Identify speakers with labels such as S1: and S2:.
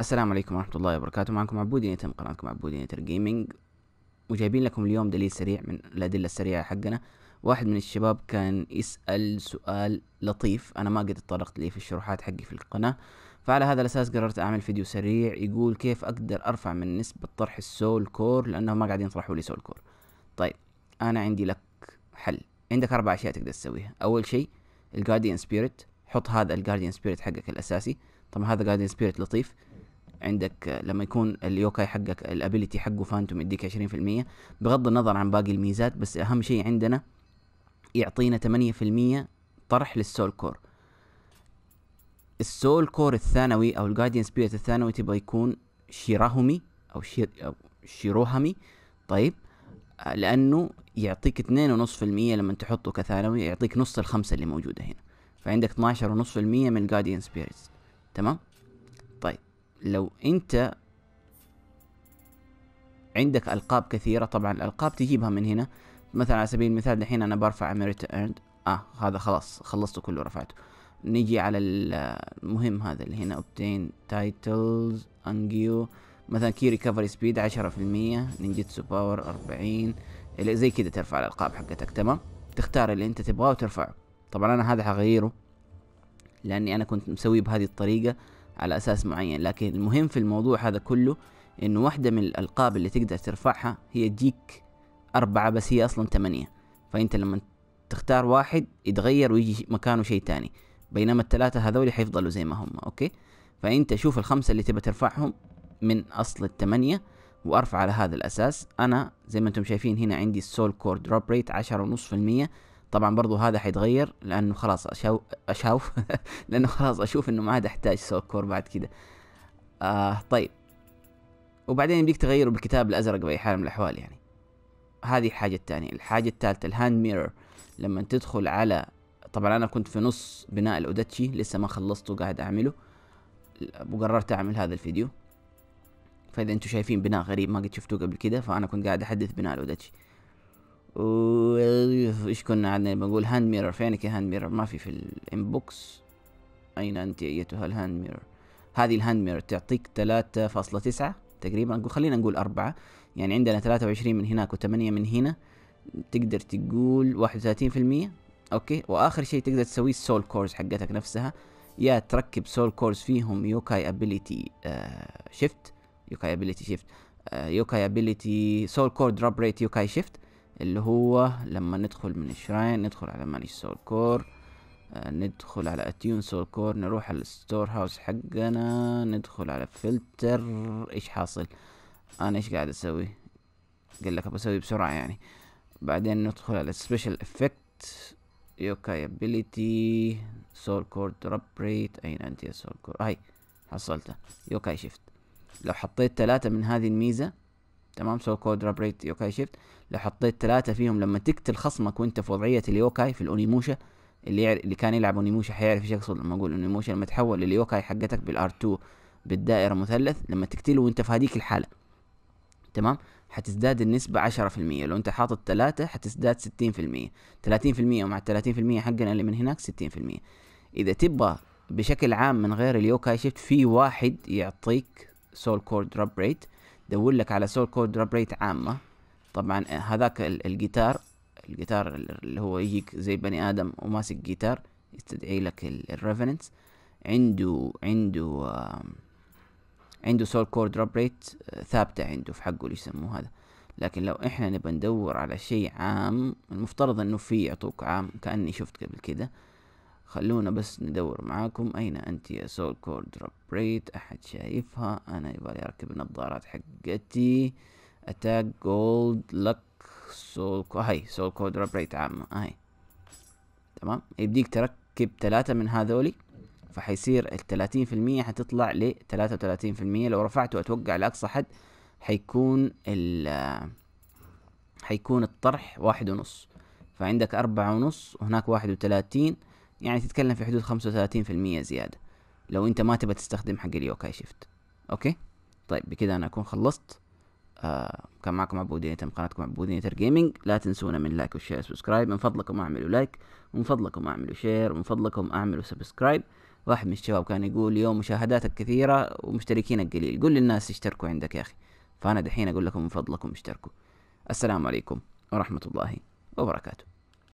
S1: السلام عليكم ورحمة الله وبركاته معكم عبود يتم قناتكم عبود يتر جيمنج وجايبين لكم اليوم دليل سريع من الأدلة السريعة حقنا واحد من الشباب كان يسأل سؤال لطيف أنا ما قد اتطرقت ليه في الشروحات حقي في القناة فعلى هذا الأساس قررت أعمل فيديو سريع يقول كيف أقدر أرفع من نسبة طرح السول كور لأنهم ما قاعدين يطرحوا لي سول كور طيب أنا عندي لك حل عندك أربع أشياء تقدر تسويها أول شيء الجارديان سبيريت حط هذا الجارديان سبيريت حقك الأساسي طبعا هذا جارديان سبيريت لطيف عندك آه، لما يكون اليوكاي حقك الابيلتي حقه فانتوم يديك 20% بغض النظر عن باقي الميزات بس اهم شيء عندنا يعطينا 8% طرح للسول كور السول كور الثانوي او الجارديان سبيريت الثانوي تبغى يكون شيراهمي او شير او شيروهامي طيب آه، لانه يعطيك 2.5% ونص في المية لما تحطه كثانوي يعطيك نص الخمسة اللي موجودة هنا فعندك 12.5% ونص في المية من الجارديان سبيريتس تمام لو انت عندك القاب كثيره طبعا الالقاب تجيبها من هنا مثلا على سبيل المثال دحين انا برفع امريت ايرند اه هذا خلاص خلصته كله رفعته نيجي على المهم هذا اللي هنا obtain titles انجيو مثلا كي ريكفري سبيد عشرة في المية نينجيتسو باور أربعين زي كده ترفع الألقاب حقتك تمام تختار اللي أنت تبغاه وترفعه طبعا أنا هذا حغيره لأني أنا كنت مسويه بهذه الطريقة على أساس معين لكن المهم في الموضوع هذا كله إنه واحدة من الألقاب اللي تقدر ترفعها هي تجيك أربعة بس هي أصلا ثمانية فأنت لما تختار واحد يتغير ويجي مكانه شيء تاني بينما الثلاثة هذول حيفضلوا زي ما هم أوكي فأنت شوف الخمسة اللي تبى ترفعهم من أصل الثمانية وأرفع على هذا الأساس أنا زي ما أنتم شايفين هنا عندي السول كور دروب ريت عشرة ونص في المية طبعا برضو هذا حيتغير لانه خلاص اشوف اشاوف لانه خلاص اشوف انه ما عاد احتاج سوكور بعد كده آه طيب وبعدين يمديك تغيره بالكتاب الازرق باي حال من الاحوال يعني هذه الحاجة الثانية الحاجة الثالثة الهاند ميرور لما تدخل على طبعا انا كنت في نص بناء الاوداتشي لسه ما خلصته قاعد اعمله وقررت اعمل هذا الفيديو فاذا انتم شايفين بناء غريب ما قد شفتوه قبل كده فانا كنت قاعد احدث بناء الاوداتشي وايش كنا عندنا بنقول هاند ميرور فينك يا هاند ميرور ما في في الانبوكس اين انت ايتها الهاند ميرور هذه الهاند ميرور تعطيك 3.9 تقريبا خلينا نقول أربعة يعني عندنا 23 من هناك و8 من هنا تقدر تقول 31% اوكي واخر شيء تقدر تسويه السول كورز حقتك نفسها يا تركب سول كورز فيهم يوكاي ابيليتي شيفت يوكاي ابيليتي شيفت يوكاي ابيليتي سول كور دروب ريت يوكاي شيفت اللي هو لما ندخل من الشراين ندخل على مانيش سول كور آه ندخل على اتيون سول كور نروح على الستور هاوس حقنا ندخل على فلتر ايش حاصل انا ايش قاعد اسوي قال لك بسوي بسرعة يعني بعدين ندخل على سبيشال افكت يوكاي ابيليتي سول كور دروب ريت اين انت يا سول كور هاي حصلته يوكاي شفت لو حطيت ثلاثة من هذه الميزة تمام سو كود رابريت يوكاي شيفت لو حطيت ثلاثه فيهم لما تقتل خصمك وانت في وضعيه اليوكاي في الاونيموشا اللي يعرف اللي كان يلعب اونيموشا حيعرف ايش اقصد لما اقول اونيموشا لما تحول اليوكاي حقتك بالار 2 بالدائره مثلث لما تقتله وانت في هذيك الحاله تمام حتزداد النسبة عشرة في المية لو انت حاطط ثلاثة حتزداد ستين في المية ثلاثين في المية ومع الثلاثين في المية حقنا اللي من هناك ستين في المية إذا تبغى بشكل عام من غير اليوكاي شيفت في واحد يعطيك سول كورد دروب ريت دور لك على سول كود ريت عامه طبعا آه، هذاك الجيتار الجيتار اللي هو يجيك زي بني ادم وماسك جيتار يستدعي لك الريفرنس عنده عنده آه، عنده سول كورد دروب ريت ثابتة عنده في حقه اللي يسموه هذا لكن لو احنا نبى ندور على شيء عام المفترض انه في يعطوك عام كأني شفت قبل كده خلونا بس ندور معاكم أين أنت يا سول دروب ريت أحد شايفها أنا يبالي أركب النظارات حقتي أتاك جولد لك سول هاي سول دروب ريت عامة هاي تمام يبديك تركب ثلاثة من هذولي فحيصير الثلاثين في المية حتطلع لثلاثة وثلاثين في المية لو رفعته أتوقع لأقصى حد حيكون ال حيكون الطرح واحد ونص فعندك أربعة ونص وهناك واحد وثلاثين يعني تتكلم في حدود 35% زيادة لو انت ما تبى تستخدم حق اليوكاي شيفت اوكي طيب بكذا انا اكون خلصت آه كان معكم عبود من قناتكم عبود يتر جيمنج لا تنسونا من لايك وشير وسبسكرايب من فضلكم اعملوا لايك ومن فضلكم اعملوا شير ومن فضلكم اعملوا سبسكرايب واحد من الشباب كان يقول يوم مشاهداتك كثيرة ومشتركينك قليل قول للناس اشتركوا عندك يا اخي فانا دحين اقول لكم من فضلكم اشتركوا السلام عليكم ورحمة الله وبركاته